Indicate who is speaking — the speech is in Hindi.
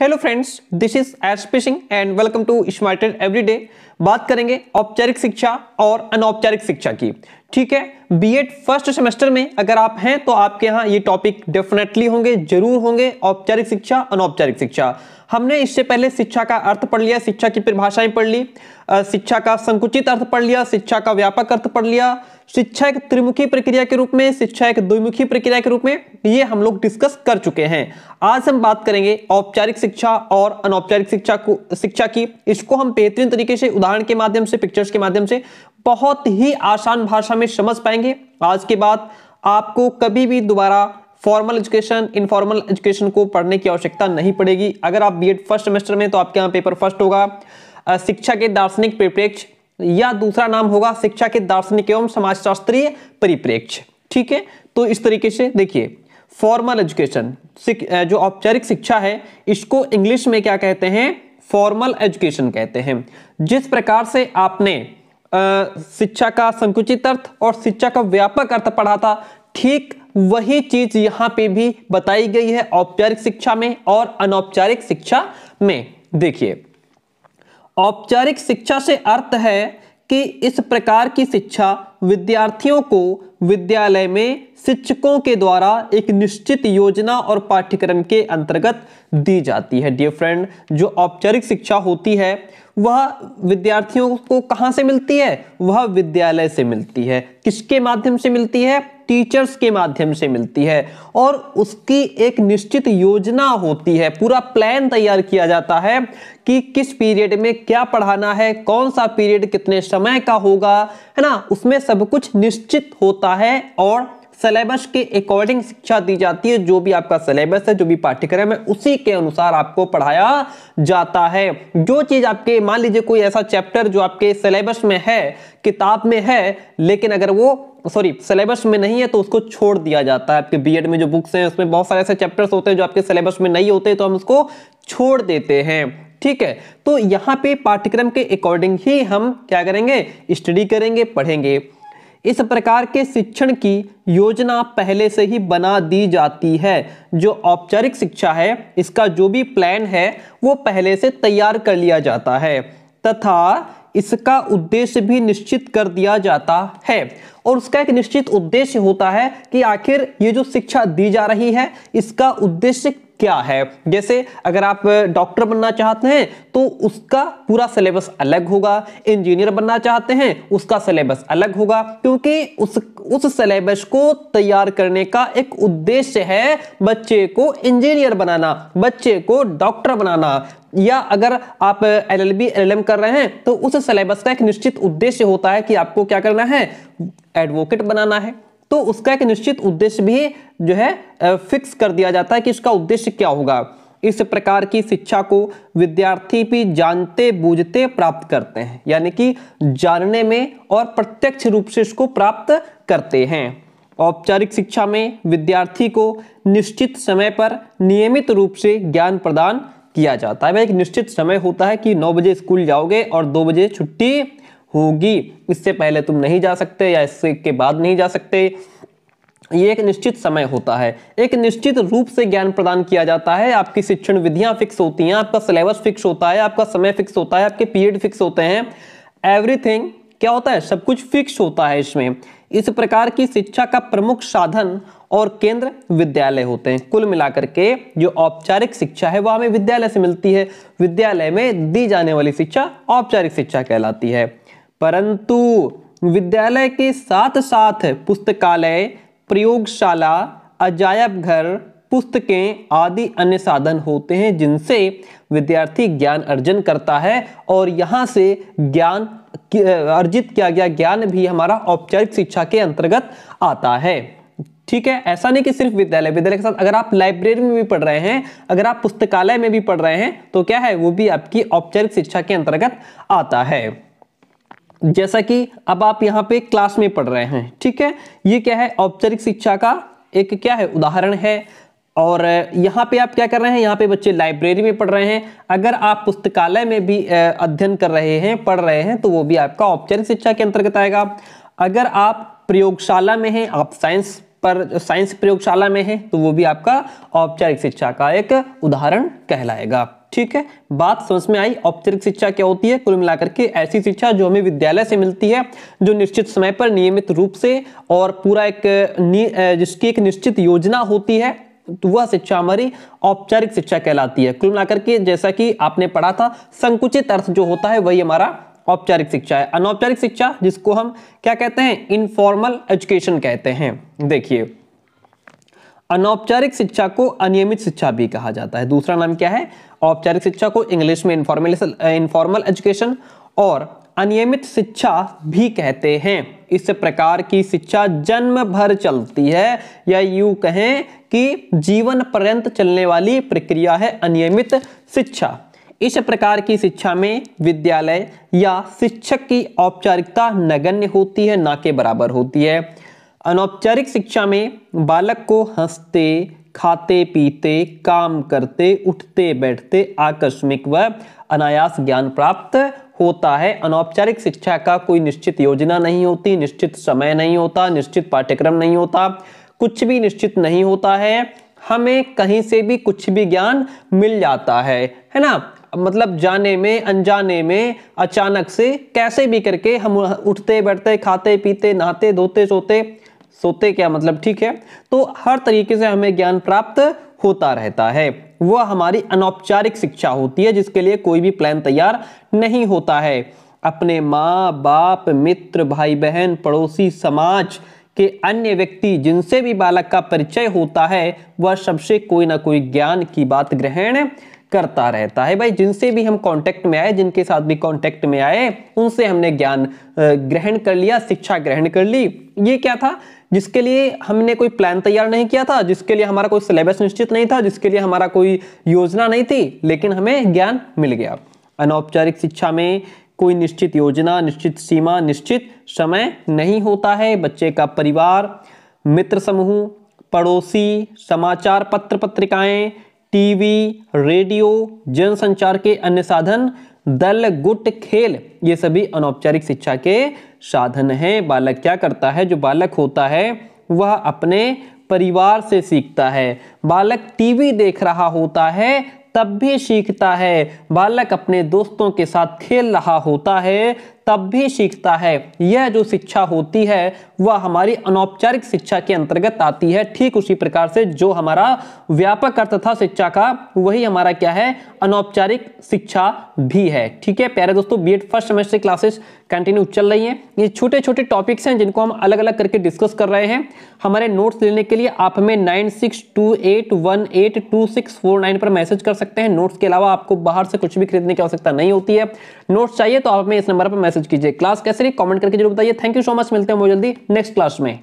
Speaker 1: Hello friends, this is Ash Fishing and welcome to Smarted Everyday. बात करेंगे औपचारिक शिक्षा और अनौपचारिक शिक्षा की ठीक है बीएड फर्स्ट सेमेस्टर में अगर आप हैं तो आपके यहाँ ये टॉपिक डेफिनेटली होंगे जरूर होंगे औपचारिक शिक्षा अनौपचारिक शिक्षा हमने इससे पहले शिक्षा का अर्थ पढ़ लिया शिक्षा की परिभाषाएं पढ़ ली शिक्षा का संकुचित अर्थ पढ़ लिया शिक्षा का व्यापक अर्थ पढ़ लिया शिक्षा एक त्रिमुखी प्रक्रिया के रूप में शिक्षा एक द्विमुखी प्रक्रिया के रूप में ये हम लोग डिस्कस कर चुके हैं आज हम बात करेंगे औपचारिक शिक्षा और अनौपचारिक शिक्षा को शिक्षा की इसको हम बेहतरीन तरीके से उदाहरण उदाहरण के माध्यम से पिक्चर्स के माध्यम से बहुत ही आसान भाषा में समझ पाएंगे आज के बाद आपको कभी भी दोबारा फॉर्मल एजुकेशन इनफॉर्मल एजुकेशन को पढ़ने की आवश्यकता नहीं पड़ेगी अगर आप बीएड फर्स्ट सेमेस्टर में तो आपके यहाँ पेपर फर्स्ट होगा शिक्षा के दार्शनिक परिप्रेक्ष्य या दूसरा नाम होगा शिक्षा के दार्शनिक एवं समाजशास्त्रीय परिप्रेक्ष्य ठीक है तो इस तरीके से देखिए फॉर्मल एजुकेशन जो औपचारिक शिक्षा है इसको इंग्लिश में क्या कहते हैं फॉर्मल एजुकेशन कहते हैं जिस प्रकार से आपने शिक्षा का संकुचित अर्थ और शिक्षा का व्यापक अर्थ पढ़ा था ठीक वही चीज यहाँ पे भी बताई गई है औपचारिक शिक्षा में और अनौपचारिक शिक्षा में देखिए औपचारिक शिक्षा से अर्थ है कि इस प्रकार की शिक्षा विद्यार्थियों को विद्यालय में शिक्षकों के द्वारा एक निश्चित योजना और पाठ्यक्रम के अंतर्गत दी जाती है डियर फ्रेंड जो औपचारिक शिक्षा होती है वह विद्यार्थियों को कहाँ से मिलती है वह विद्यालय से मिलती है किसके माध्यम से मिलती है टीचर्स के माध्यम से मिलती है और उसकी एक निश्चित योजना होती है पूरा प्लान तैयार किया जाता है कि किस पीरियड में क्या पढ़ाना है कौन सा पीरियड कितने समय का होगा है ना उसमें सब कुछ निश्चित होता है और सिलेबस के अकॉर्डिंग शिक्षा दी जाती है जो भी आपका सिलेबस है जो भी पाठ्यक्रम है उसी के अनुसार आपको पढ़ाया जाता है जो चीज आपके मान लीजिए कोई ऐसा चैप्टर जो आपके सिलेबस में है किताब में है लेकिन अगर वो सॉरी सिलेबस में नहीं है तो उसको छोड़ दिया जाता है आपके बीएड में जो बुक्स हैं उसमें बहुत सारे ऐसे चैप्टर्स होते हैं जो आपके सिलेबस में नहीं होते तो हम उसको छोड़ देते हैं ठीक है तो यहाँ पे पाठ्यक्रम के अकॉर्डिंग ही हम क्या करेंगे स्टडी करेंगे पढ़ेंगे इस प्रकार के शिक्षण की योजना पहले से ही बना दी जाती है जो औपचारिक शिक्षा है इसका जो भी प्लान है वो पहले से तैयार कर लिया जाता है तथा इसका उद्देश्य भी निश्चित कर दिया जाता है और उसका एक निश्चित उद्देश्य होता है कि आखिर ये जो शिक्षा दी जा रही है इसका उद्देश्य क्या है जैसे अगर आप डॉक्टर बनना चाहते हैं तो उसका पूरा सिलेबस अलग होगा इंजीनियर बनना चाहते हैं उसका सिलेबस अलग होगा क्योंकि उस उस सिलेबस को तैयार करने का एक उद्देश्य है बच्चे को इंजीनियर बनाना बच्चे को डॉक्टर बनाना या अगर आप L L B L M कर रहे हैं तो उस सिलेबस का एक निश्चित उद्देश्य होता है कि आपको क्या करना है एडवोकेट बनाना है तो उसका एक निश्चित उद्देश्य भी जो है फिक्स कर दिया जाता है कि इसका उद्देश्य क्या होगा इस प्रकार की शिक्षा को विद्यार्थी भी जानते बूझते प्राप्त करते हैं यानी कि जानने में और प्रत्यक्ष रूप से इसको प्राप्त करते हैं औपचारिक शिक्षा में विद्यार्थी को निश्चित समय पर नियमित रूप से ज्ञान प्रदान किया जाता है एक निश्चित समय होता है कि नौ बजे स्कूल जाओगे और दो बजे छुट्टी होगी इससे पहले तुम नहीं जा सकते या इससे के बाद नहीं जा सकते ये एक निश्चित समय होता है एक निश्चित रूप से ज्ञान प्रदान किया जाता है आपकी शिक्षण विधियां फिक्स होती हैं आपका सिलेबस फिक्स होता है आपका समय फिक्स होता है आपके पीरियड फिक्स होते हैं एवरीथिंग क्या होता है सब कुछ फिक्स होता है इसमें इस प्रकार की शिक्षा का प्रमुख साधन और केंद्र विद्यालय होते हैं कुल मिलाकर के जो औपचारिक शिक्षा है वह हमें विद्यालय से मिलती है विद्यालय में दी जाने वाली शिक्षा औपचारिक शिक्षा कहलाती है परंतु विद्यालय के साथ साथ पुस्तकालय प्रयोगशाला अजायब घर पुस्तकें आदि अन्य साधन होते हैं जिनसे विद्यार्थी ज्ञान अर्जन करता है और यहाँ से ज्ञान अर्जित किया गया ज्ञान भी हमारा औपचारिक शिक्षा के अंतर्गत आता है ठीक है ऐसा नहीं कि सिर्फ विद्यालय विद्यालय के साथ अगर आप लाइब्रेरी में भी पढ़ रहे हैं अगर आप पुस्तकालय में भी पढ़ रहे हैं तो क्या है वो भी आपकी औपचारिक शिक्षा के अंतर्गत आता है जैसा कि अब आप यहाँ पे क्लास में पढ़ रहे हैं ठीक है ये क्या है औपचारिक शिक्षा का एक क्या है उदाहरण है और यहाँ पे आप क्या कर रहे हैं यहाँ पे बच्चे लाइब्रेरी में पढ़ रहे हैं अगर आप पुस्तकालय में भी अध्ययन कर रहे हैं पढ़ रहे हैं तो वो भी आपका औपचारिक शिक्षा के अंतर्गत आएगा अगर आप प्रयोगशाला में हैं आप साइंस पर साइंस प्रयोगशाला में हैं तो वो भी आपका औपचारिक शिक्षा का एक उदाहरण कहलाएगा ठीक है बात समझ में आई औपचारिक शिक्षा क्या होती है कुल मिलाकर के ऐसी शिक्षा जो हमें विद्यालय से मिलती है जो निश्चित समय पर नियमित रूप से और पूरा एक जिसकी एक निश्चित योजना होती है तो वह शिक्षा हमारी औपचारिक शिक्षा कहलाती है कुल मिलाकर के जैसा कि आपने पढ़ा था संकुचित अर्थ जो होता है वही हमारा औपचारिक शिक्षा है अनौपचारिक शिक्षा जिसको हम क्या कहते हैं इनफॉर्मल एजुकेशन कहते हैं देखिए अनौपचारिक शिक्षा को अनियमित शिक्षा भी कहा जाता है दूसरा नाम क्या है औपचारिक शिक्षा को इंग्लिश में इनफॉर्मल इनफॉर्मल एजुकेशन और अनियमित शिक्षा भी कहते हैं इस प्रकार की शिक्षा जन्म भर चलती है या यू कहें कि जीवन पर्यंत चलने वाली प्रक्रिया है अनियमित शिक्षा इस प्रकार की शिक्षा में विद्यालय या शिक्षक की औपचारिकता नगण्य होती है ना के बराबर होती है अनौपचारिक शिक्षा में बालक को हंसते खाते पीते काम करते उठते बैठते आकस्मिक व अनायास ज्ञान प्राप्त होता है अनौपचारिक शिक्षा का कोई निश्चित योजना नहीं होती निश्चित समय नहीं होता निश्चित पाठ्यक्रम नहीं होता कुछ भी निश्चित नहीं होता है हमें कहीं से भी कुछ भी ज्ञान मिल जाता है है ना मतलब जाने में अनजाने में अचानक से कैसे भी करके हम उठते बैठते खाते पीते नहाते धोते सोते सोते क्या मतलब ठीक है तो हर तरीके से हमें ज्ञान प्राप्त होता रहता है वह हमारी अनौपचारिक शिक्षा होती है जिसके लिए कोई भी प्लान तैयार नहीं होता है अपने माँ बाप मित्र भाई बहन पड़ोसी समाज के अन्य व्यक्ति जिनसे भी बालक का परिचय होता है वह सबसे कोई ना कोई ज्ञान की बात ग्रहण करता रहता है भाई जिनसे भी हम कांटेक्ट में आए जिनके साथ भी कांटेक्ट में आए उनसे हमने ज्ञान ग्रहण कर लिया शिक्षा ग्रहण कर ली ये क्या था जिसके लिए हमने कोई प्लान तैयार नहीं किया था जिसके लिए हमारा कोई सिलेबस निश्चित नहीं था जिसके लिए हमारा कोई योजना नहीं थी लेकिन हमें ज्ञान मिल गया अनौपचारिक शिक्षा में कोई निश्चित योजना निश्चित सीमा निश्चित समय नहीं होता है बच्चे का परिवार मित्र समूह पड़ोसी समाचार पत्र पत्रिकाएं टीवी रेडियो जनसंचार के अन्य साधन दल गुट खेल ये सभी अनौपचारिक शिक्षा के साधन हैं बालक क्या करता है जो बालक होता है वह अपने परिवार से सीखता है बालक टीवी देख रहा होता है तब भी सीखता है बालक अपने दोस्तों के साथ खेल रहा होता है तब भी सीखता है यह जो शिक्षा होती है वह हमारी अनौपचारिक शिक्षा के अंतर्गत आती है ठीक उसी प्रकार से जो हमारा व्यापक अर्थ था शिक्षा का वही हमारा क्या है अनौपचारिक शिक्षा भी है ठीक है प्यारे दोस्तों BEd first semester classes continue चल रही हैं ये छोटे छोटे टॉपिक्स हैं जिनको हम अलग अलग करके डिस्कस कर रहे हैं हमारे नोट्स लेने के लिए आप हमें nine six two eight one eight two six four nine पर मैसेज कर सकते हैं नोट्स के अलावा आपको बाहर से कुछ भी खरीदने की आवश्यकता नहीं होती है नोट्स चाहिए तो आप हमें इस नंबर पर मैसेज कीजिए क्लास कैसे रही कॉमेंट करके जरूर बताइए थैंक यू सो मच मिलते हैं बहुत जल्दी नेक्स्ट क्लास में